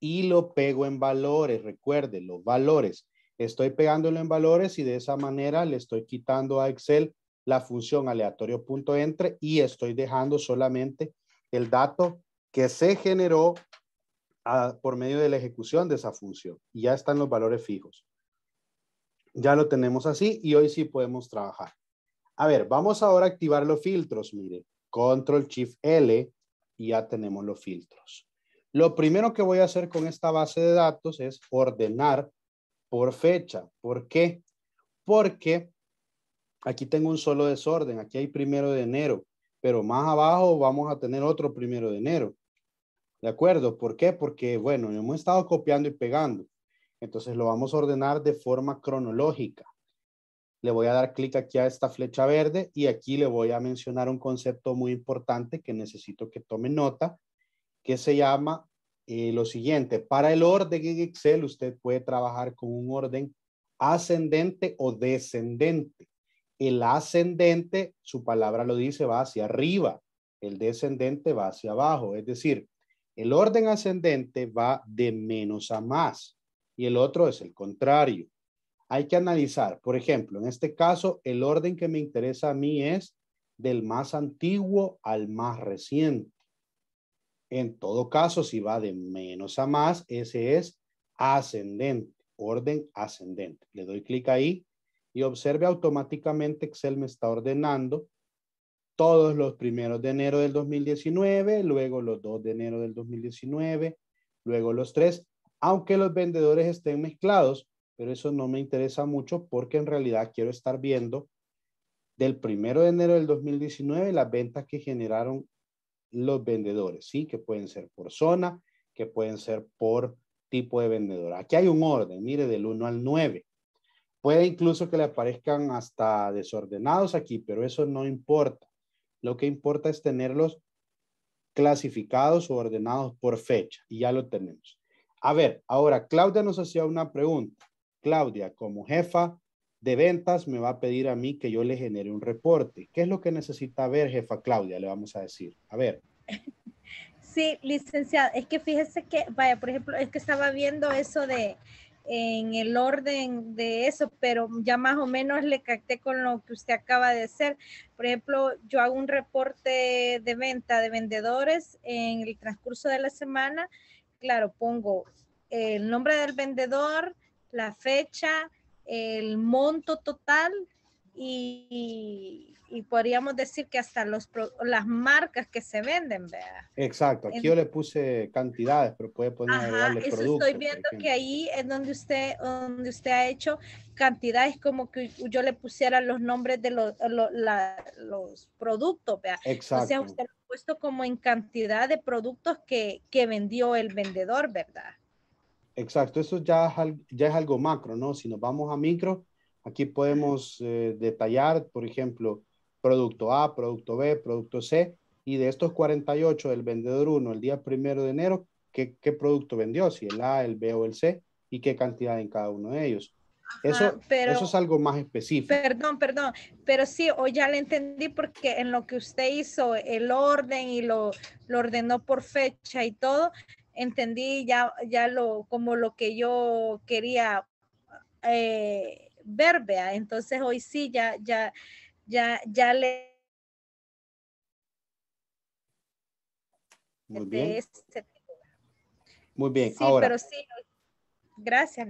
y lo pego en valores. Recuerde, los valores estoy pegándolo en valores y de esa manera le estoy quitando a Excel la función entre y estoy dejando solamente el dato que se generó ah, por medio de la ejecución de esa función. Y ya están los valores fijos. Ya lo tenemos así y hoy sí podemos trabajar. A ver, vamos ahora a activar los filtros. Mire, control shift L y ya tenemos los filtros. Lo primero que voy a hacer con esta base de datos es ordenar por fecha. ¿Por qué? Porque aquí tengo un solo desorden. Aquí hay primero de enero, pero más abajo vamos a tener otro primero de enero. ¿De acuerdo? ¿Por qué? Porque, bueno, hemos estado copiando y pegando. Entonces lo vamos a ordenar de forma cronológica. Le voy a dar clic aquí a esta flecha verde y aquí le voy a mencionar un concepto muy importante que necesito que tome nota, que se llama eh, lo siguiente, para el orden en Excel usted puede trabajar con un orden ascendente o descendente. El ascendente, su palabra lo dice, va hacia arriba, el descendente va hacia abajo, es decir, el orden ascendente va de menos a más y el otro es el contrario. Hay que analizar, por ejemplo, en este caso, el orden que me interesa a mí es del más antiguo al más reciente. En todo caso, si va de menos a más, ese es ascendente, orden ascendente. Le doy clic ahí y observe automáticamente Excel me está ordenando todos los primeros de enero del 2019, luego los dos de enero del 2019, luego los tres, aunque los vendedores estén mezclados, pero eso no me interesa mucho porque en realidad quiero estar viendo del primero de enero del 2019 las ventas que generaron los vendedores, ¿sí? Que pueden ser por zona, que pueden ser por tipo de vendedor. Aquí hay un orden, mire, del 1 al 9. Puede incluso que le aparezcan hasta desordenados aquí, pero eso no importa. Lo que importa es tenerlos clasificados o ordenados por fecha y ya lo tenemos. A ver, ahora Claudia nos hacía una pregunta. Claudia, como jefa de ventas me va a pedir a mí que yo le genere un reporte. ¿Qué es lo que necesita ver, jefa Claudia? Le vamos a decir. A ver. Sí, licenciada, es que fíjese que, vaya, por ejemplo, es que estaba viendo eso de en el orden de eso, pero ya más o menos le capté con lo que usted acaba de hacer. Por ejemplo, yo hago un reporte de venta de vendedores en el transcurso de la semana. Claro, pongo el nombre del vendedor, la fecha, el monto total y, y, podríamos decir que hasta los, las marcas que se venden, ¿verdad? Exacto, aquí yo le puse cantidades, pero puede poner ajá, eso Estoy viendo que ahí es donde usted, donde usted ha hecho cantidades como que yo le pusiera los nombres de los, productos, ¿verdad? Exacto. O sea, usted lo ha puesto como en cantidad de productos que, que vendió el vendedor, ¿verdad? Exacto, eso ya es, ya es algo macro, ¿no? Si nos vamos a micro, aquí podemos eh, detallar, por ejemplo, producto A, producto B, producto C, y de estos 48 del vendedor 1 el día primero de enero, ¿qué, producto vendió? Si el A, el B o el C, y qué cantidad en cada uno de ellos. Eso, eso es algo más específico. Perdón, perdón, pero sí, o ya le entendí porque en lo que usted hizo el orden y lo, lo ordenó por fecha y todo, entendí ya, ya lo, como lo que yo quería eh, ver, vea. Entonces hoy sí, ya, ya, ya, ya le... Muy bien. Este, este, Muy bien. Sí, pero sí. Gracias,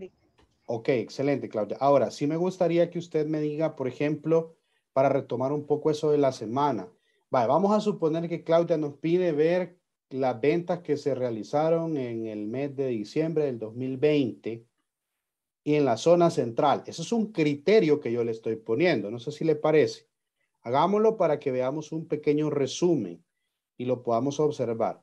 Ok, excelente, Claudia. Ahora, sí me gustaría que usted me diga, por ejemplo, para retomar un poco eso de la semana. Vale, vamos a suponer que Claudia nos pide ver las ventas que se realizaron en el mes de diciembre del 2020 y en la zona central. Ese es un criterio que yo le estoy poniendo. No sé si le parece. Hagámoslo para que veamos un pequeño resumen y lo podamos observar.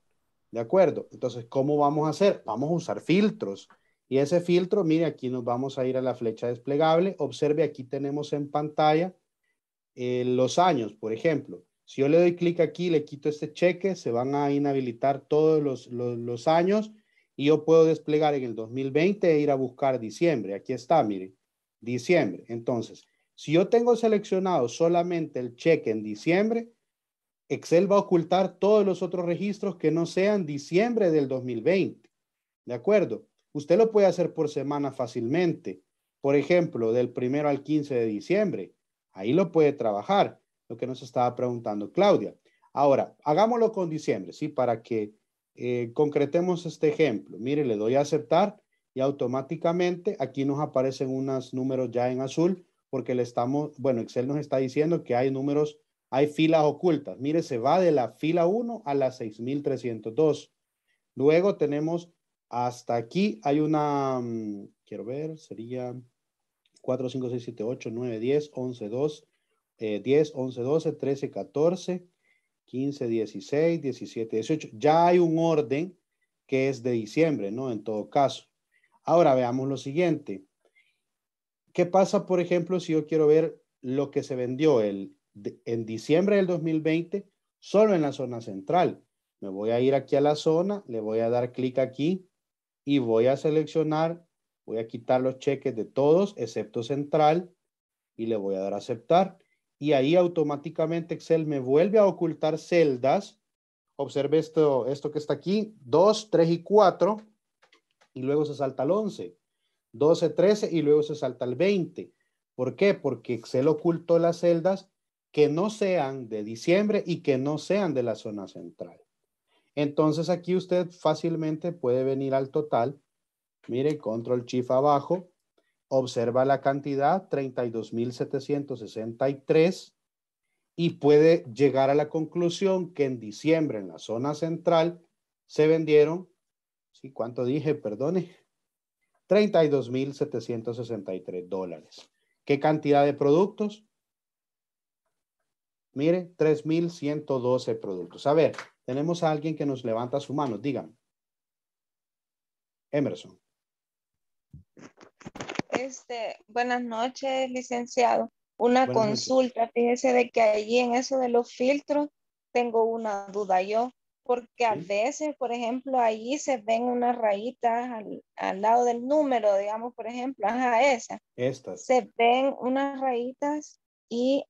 ¿De acuerdo? Entonces, ¿cómo vamos a hacer? Vamos a usar filtros. Y ese filtro, mire, aquí nos vamos a ir a la flecha desplegable. Observe, aquí tenemos en pantalla eh, los años, por ejemplo. Si yo le doy clic aquí, le quito este cheque, se van a inhabilitar todos los, años y yo puedo desplegar en el 2020 e ir a buscar diciembre. Aquí está, miren, diciembre. Entonces, si yo tengo seleccionado solamente el cheque en diciembre, Excel va a ocultar todos los otros registros que no sean diciembre del 2020. ¿De acuerdo? Usted lo puede hacer por semana fácilmente. Por ejemplo, del primero al 15 de diciembre. Ahí lo puede trabajar lo que nos estaba preguntando Claudia. Ahora, hagámoslo con diciembre, ¿sí? Para que eh, concretemos este ejemplo. Mire, le doy a aceptar y automáticamente aquí nos aparecen unos números ya en azul porque le estamos, bueno, Excel nos está diciendo que hay números, hay filas ocultas. Mire, se va de la fila 1 a la 6302. Luego tenemos hasta aquí hay una, mm, quiero ver, sería 4, 5, 6, 7, 8, 9, 10, 11, 2, 10, 11, 12, 13, 14, 15, 16, 17, 18. Ya hay un orden que es de diciembre, ¿no? En todo caso. Ahora veamos lo siguiente. ¿Qué pasa, por ejemplo, si yo quiero ver lo que se vendió el, en diciembre del 2020 solo en la zona central? Me voy a ir aquí a la zona, le voy a dar clic aquí y voy a seleccionar, voy a quitar los cheques de todos excepto central y le voy a dar a aceptar y ahí automáticamente Excel me vuelve a ocultar celdas. Observe esto, esto que está aquí, 2, 3 y 4, y luego se salta el 11, 12, 13 y luego se salta el 20. ¿Por qué? Porque Excel ocultó las celdas que no sean de diciembre y que no sean de la zona central. Entonces aquí usted fácilmente puede venir al total. Mire, control shift abajo, observa la cantidad 32.763 y puede llegar a la conclusión que en diciembre en la zona central se vendieron, ¿sí? ¿cuánto dije? Perdone, 32.763 dólares. ¿Qué cantidad de productos? Mire, 3.112 productos. A ver, tenemos a alguien que nos levanta su mano, Emerson. Emerson este, buenas noches, licenciado. Una consulta, fíjese de que allí en eso de los filtros tengo una duda yo, porque a veces, por ejemplo, allí se ven unas rayitas al, lado del número, digamos, por ejemplo, a esa. Estas. Se ven unas rayitas y,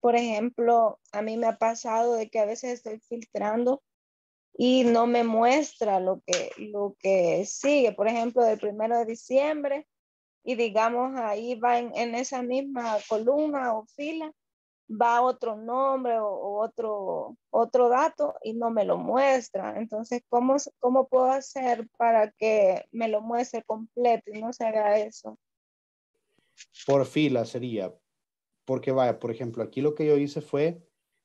por ejemplo, a mí me ha pasado de que a veces estoy filtrando y no me muestra lo que, lo que sigue. Por ejemplo, del primero de diciembre y digamos ahí va en, en esa misma columna o fila, va otro nombre o, otro, otro dato y no me lo muestra. Entonces, ¿cómo, ¿cómo puedo hacer para que me lo muestre completo y no se haga eso? Por fila sería, porque vaya, por ejemplo, aquí lo que yo hice fue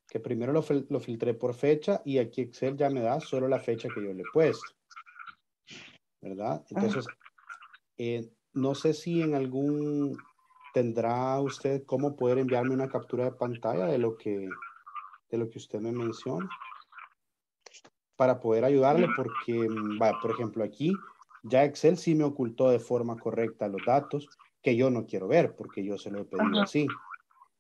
que primero lo, lo filtré por fecha y aquí Excel ya me da solo la fecha que yo le he puesto. ¿Verdad? Entonces, eh, no sé si en algún tendrá usted cómo poder enviarme una captura de pantalla de lo que de lo que usted me menciona para poder ayudarle porque mm, va por ejemplo aquí ya Excel sí me ocultó de forma correcta los datos que yo no quiero ver porque yo se lo he pedido así.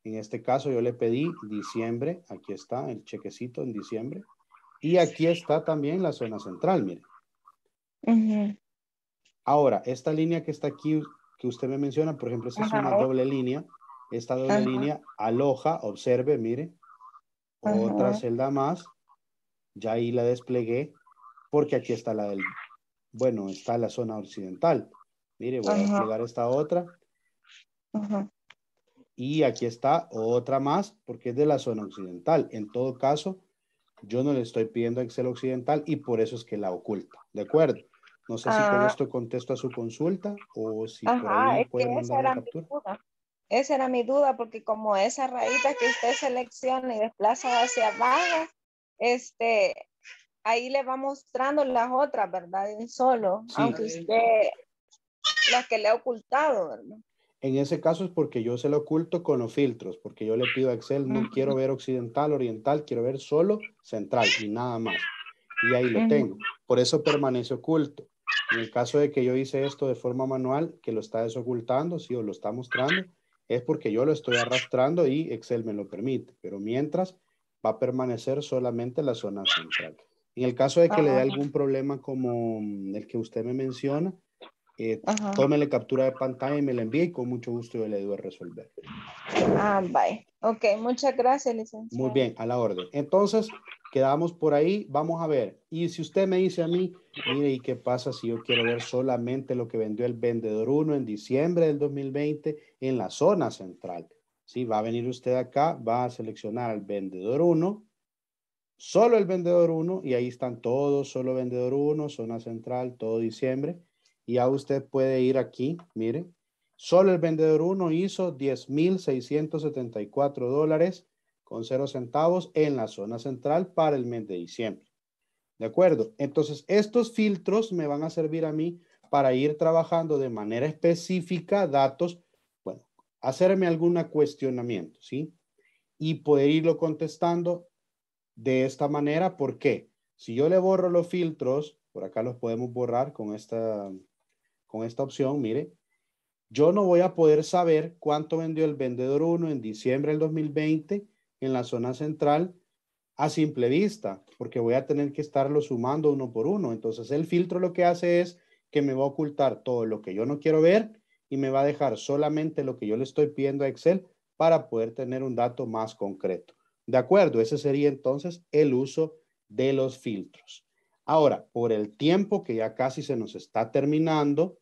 En este caso yo le pedí diciembre, aquí está el chequecito en diciembre y aquí está también la zona central, mire. Ajá. Ahora, esta línea que está aquí, que usted me menciona, por ejemplo, esa es una doble línea. Esta doble línea aloja, observe, mire. Otra celda más. Ya ahí la desplegué, porque aquí está la del, bueno, está la zona occidental. Mire, voy a desplegar esta otra. Y aquí está otra más, porque es de la zona occidental. En todo caso, yo no le estoy pidiendo Excel occidental y por eso es que la oculta. ¿De acuerdo? No sé si con ah. esto contesto a su consulta o si por ahí pueden mandar la captura. Esa era mi duda, porque como esa rayita que usted selecciona y desplaza hacia abajo, este, ahí le va mostrando las otras, ¿verdad? En solo, aunque usted las que le ha ocultado, ¿verdad? En ese caso es porque yo se lo oculto con los filtros, porque yo le pido a Excel, no quiero ver occidental, oriental, quiero ver solo central y nada más. Y ahí lo tengo. Por eso permanece oculto. En el caso de que yo hice esto de forma manual, que lo está desocultando, sí, o lo está mostrando, es porque yo lo estoy arrastrando y Excel me lo permite. Pero mientras, va a permanecer solamente la zona central. En el caso de que le dé ah. algún problema como el que usted me menciona, eh, la captura de pantalla y me la envíe y con mucho gusto yo le ayudo a resolver. Ah, bye. Ok, muchas gracias, licenciado. Muy bien, a la orden. Entonces, quedamos por ahí, vamos a ver. Y si usted me dice a mí, mire, ¿y qué pasa si yo quiero ver solamente lo que vendió el vendedor 1 en diciembre del 2020 en la zona central? Sí, va a venir usted acá, va a seleccionar al vendedor 1, solo el vendedor 1, y ahí están todos, solo vendedor 1, zona central, todo diciembre ya usted puede ir aquí, miren. Solo el vendedor 1 hizo 10.674 dólares con cero centavos en la zona central para el mes de diciembre. ¿De acuerdo? Entonces, estos filtros me van a servir a mí para ir trabajando de manera específica datos, bueno, hacerme algún cuestionamiento, ¿sí? Y poder irlo contestando de esta manera, ¿por qué? Si yo le borro los filtros, por acá los podemos borrar con esta con esta opción, mire, yo no voy a poder saber cuánto vendió el vendedor 1 en diciembre del 2020 en la zona central a simple vista, porque voy a tener que estarlo sumando uno por uno. Entonces el filtro lo que hace es que me va a ocultar todo lo que yo no quiero ver y me va a dejar solamente lo que yo le estoy pidiendo a Excel para poder tener un dato más concreto. De acuerdo, ese sería entonces el uso de los filtros. Ahora, por el tiempo que ya casi se nos está terminando,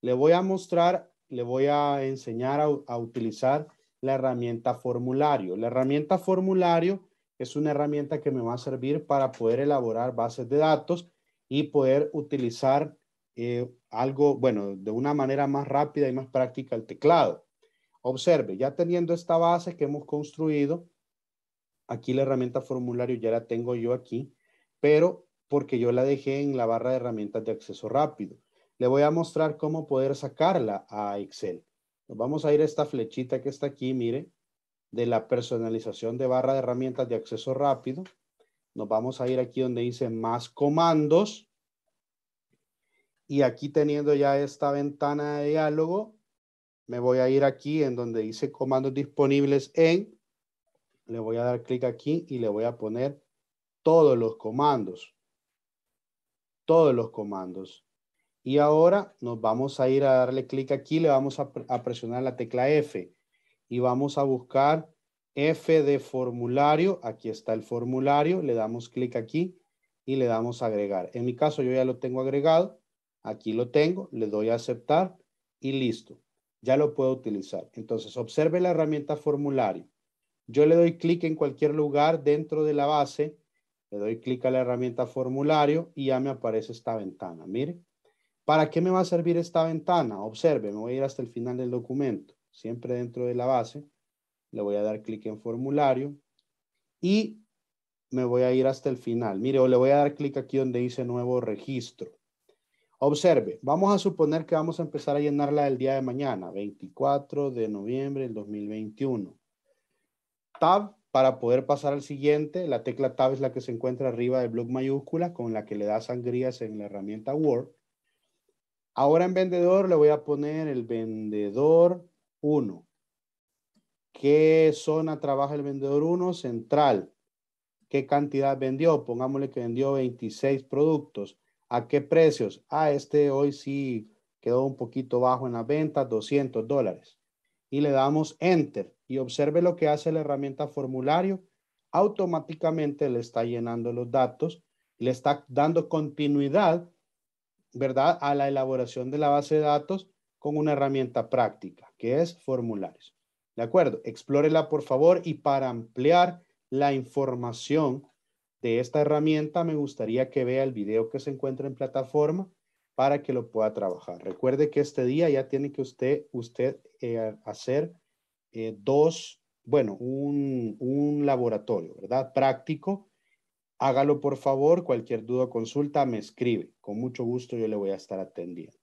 le voy a mostrar, le voy a enseñar a, utilizar la herramienta formulario. La herramienta formulario es una herramienta que me va a servir para poder elaborar bases de datos y poder utilizar eh, algo, bueno, de una manera más rápida y más práctica el teclado. Observe, ya teniendo esta base que hemos construido, aquí la herramienta formulario ya la tengo yo aquí, pero porque yo la dejé en la barra de herramientas de acceso rápido. Le voy a mostrar cómo poder sacarla a Excel. Nos vamos a ir a esta flechita que está aquí, mire, de la personalización de barra de herramientas de acceso rápido. Nos vamos a ir aquí donde dice más comandos. Y aquí teniendo ya esta ventana de diálogo, me voy a ir aquí en donde dice comandos disponibles en. Le voy a dar clic aquí y le voy a poner todos los comandos todos los comandos. Y ahora nos vamos a ir a darle clic aquí, le vamos a, presionar la tecla F y vamos a buscar F de formulario. Aquí está el formulario, le damos clic aquí y le damos agregar. En mi caso yo ya lo tengo agregado, aquí lo tengo, le doy a aceptar y listo. Ya lo puedo utilizar. Entonces observe la herramienta formulario. Yo le doy clic en cualquier lugar dentro de la base le doy clic a la herramienta formulario y ya me aparece esta ventana. Mire, ¿para qué me va a servir esta ventana? Observe, me voy a ir hasta el final del documento. Siempre dentro de la base, le voy a dar clic en formulario y me voy a ir hasta el final. Mire, o le voy a dar clic aquí donde dice nuevo registro. Observe, vamos a suponer que vamos a empezar a llenarla el día de mañana, 24 de noviembre del 2021. Tab para poder pasar al siguiente, la tecla Tab es la que se encuentra arriba del bloque mayúscula con la que le da sangrías en la herramienta Word. Ahora en vendedor le voy a poner el vendedor 1. ¿Qué zona trabaja el vendedor 1? Central. ¿Qué cantidad vendió? Pongámosle que vendió 26 productos. ¿A qué precios? Ah, este hoy sí quedó un poquito bajo en la venta 200 dólares. Y le damos Enter y observe lo que hace la herramienta formulario, automáticamente le está llenando los datos, le está dando continuidad, ¿verdad?, a la elaboración de la base de datos con una herramienta práctica, que es formularios. ¿De acuerdo? Explórela, por favor, y para ampliar la información de esta herramienta, me gustaría que vea el video que se encuentra en plataforma para que lo pueda trabajar. Recuerde que este día ya tiene que usted, usted eh, hacer eh, dos, bueno, un, un laboratorio, ¿verdad? Práctico. Hágalo por favor, cualquier duda consulta me escribe. Con mucho gusto yo le voy a estar atendiendo.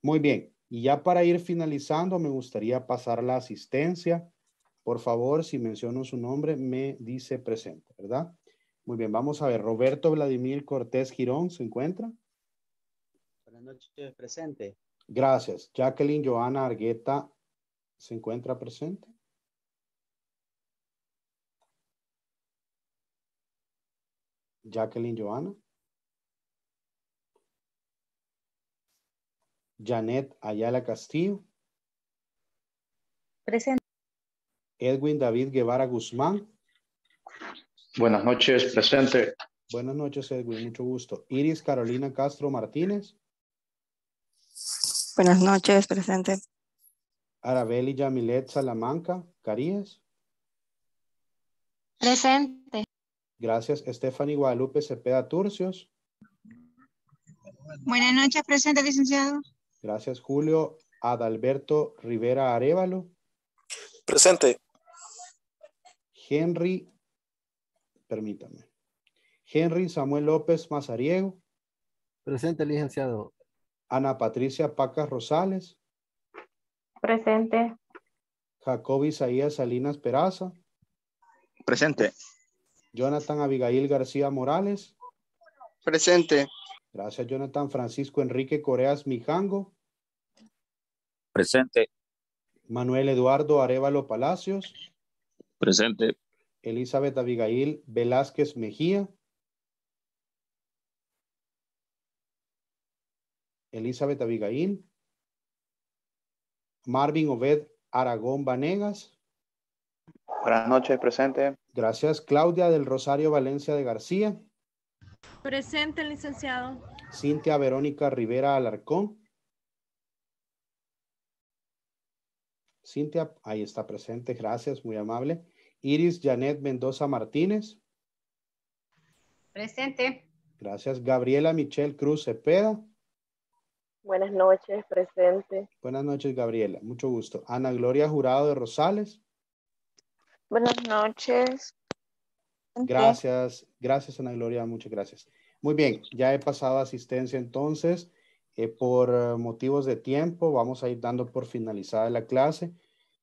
Muy bien, y ya para ir finalizando, me gustaría pasar la asistencia. Por favor, si menciono su nombre, me dice presente, ¿verdad? Muy bien, vamos a ver. Roberto Vladimir Cortés Girón, ¿se encuentra? Buenas noches, presente. Gracias. Jacqueline Joana Argueta se encuentra presente. Jacqueline Joana. Janet Ayala Castillo. Presente. Edwin David Guevara Guzmán. Buenas noches, presente. Buenas noches, Edwin, mucho gusto. Iris Carolina Castro Martínez. Buenas noches, presente. Arabeli Yamilet Salamanca, Carías. Presente. Gracias, Estefany Guadalupe Cepeda Turcios. Buenas noches, presente, licenciado. Gracias, Julio Adalberto Rivera Arevalo. Presente. Henry, permítame. Henry Samuel López Mazariego. Presente, licenciado. Ana Patricia Pacas Rosales. Presente. Jacob Isaías Salinas Peraza. Presente. Jonathan Abigail García Morales. Presente. Gracias, Jonathan Francisco Enrique Coreas Mijango. Presente. Manuel Eduardo Arevalo Palacios. Presente. Elizabeth Abigail Velázquez Mejía. Elizabeth Abigail. Marvin Obed Aragón Banegas. Buenas noches, presente. Gracias. Claudia del Rosario Valencia de García. Presente, licenciado. Cintia Verónica Rivera Alarcón. Cintia, ahí está presente, gracias, muy amable. Iris Janet Mendoza Martínez. Presente. Gracias. Gabriela Michelle Cruz Cepeda. Buenas noches, presente. Buenas noches, Gabriela. Mucho gusto. Ana Gloria Jurado de Rosales. Buenas noches. Gracias, gracias Ana Gloria, muchas gracias. Muy bien, ya he pasado asistencia entonces. Eh, por eh, motivos de tiempo, vamos a ir dando por finalizada la clase.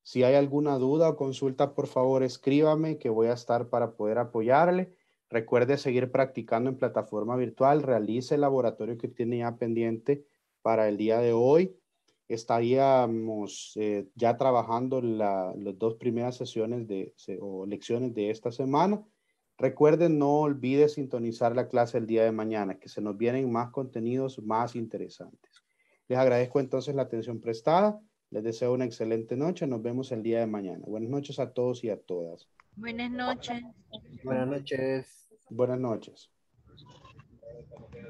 Si hay alguna duda o consulta, por favor, escríbame que voy a estar para poder apoyarle. Recuerde seguir practicando en plataforma virtual. Realice el laboratorio que tiene ya pendiente para el día de hoy. Estaríamos eh, ya trabajando las dos primeras sesiones de, o lecciones de esta semana. Recuerden, no olviden sintonizar la clase el día de mañana, que se nos vienen más contenidos más interesantes. Les agradezco entonces la atención prestada. Les deseo una excelente noche. Nos vemos el día de mañana. Buenas noches a todos y a todas. Buenas noches. Buenas noches. Buenas noches.